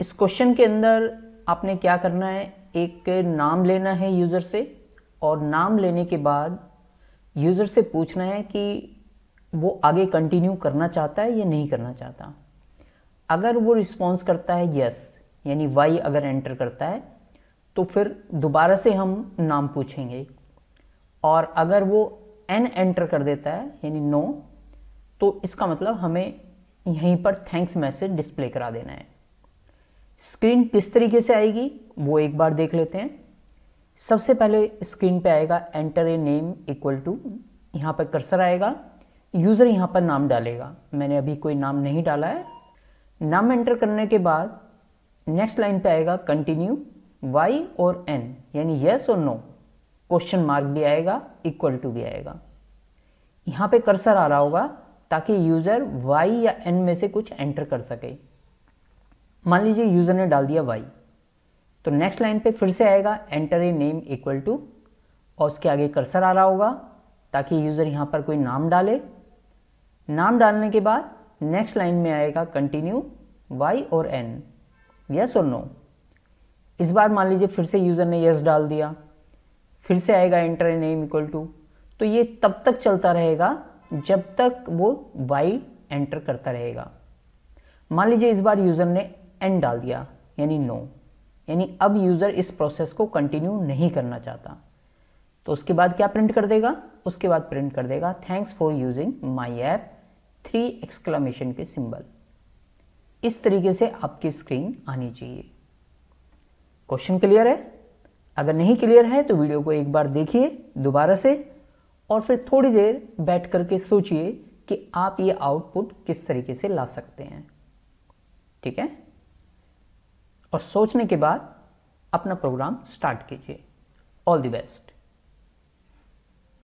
इस क्वेश्चन के अंदर आपने क्या करना है एक नाम लेना है यूज़र से और नाम लेने के बाद यूज़र से पूछना है कि वो आगे कंटिन्यू करना चाहता है या नहीं करना चाहता अगर वो रिस्पॉन्स करता है यस यानी वाई अगर एंटर करता है तो फिर दोबारा से हम नाम पूछेंगे और अगर वो एन एंटर कर देता है यानी नो तो इसका मतलब हमें यहीं पर थैंक्स मैसेज डिस्प्ले करा देना है स्क्रीन किस तरीके से आएगी वो एक बार देख लेते हैं सबसे पहले स्क्रीन पे आएगा enter a name equal to यहाँ पर कर्सर आएगा यूज़र यहाँ पर नाम डालेगा मैंने अभी कोई नाम नहीं डाला है नाम एंटर करने के बाद नेक्स्ट लाइन पे आएगा कंटिन्यू वाई और एन यानी यस और नो क्वेश्चन मार्क भी आएगा इक्वल टू भी आएगा यहाँ पे कर्सर आ रहा होगा ताकि यूज़र वाई या एन में से कुछ एंटर कर सके मान लीजिए यूज़र ने डाल दिया वाई तो नेक्स्ट लाइन पे फिर से आएगा enter a name equal to और उसके आगे कर्सर आ रहा होगा ताकि यूज़र यहां पर कोई नाम डाले नाम डालने के बाद नेक्स्ट लाइन में आएगा कंटिन्यू वाई और एन यस और नो इस बार मान लीजिए फिर से यूज़र ने यस डाल दिया फिर से आएगा enter a name equal to तो ये तब तक चलता रहेगा जब तक वो वाई एंटर करता रहेगा मान लीजिए इस बार यूज़र ने एंड डाल दिया यानी नो यानी अब यूज़र इस प्रोसेस को कंटिन्यू नहीं करना चाहता तो उसके बाद क्या प्रिंट कर देगा उसके बाद प्रिंट कर देगा thanks for using my app three exclamation के सिंबल इस तरीके से आपकी स्क्रीन आनी चाहिए क्वेश्चन क्लियर है अगर नहीं क्लियर है तो वीडियो को एक बार देखिए दोबारा से और फिर थोड़ी देर बैठ करके सोचिए कि आप ये आउटपुट किस तरीके से ला सकते हैं ठीक है और सोचने के बाद अपना प्रोग्राम स्टार्ट कीजिए ऑल द बेस्ट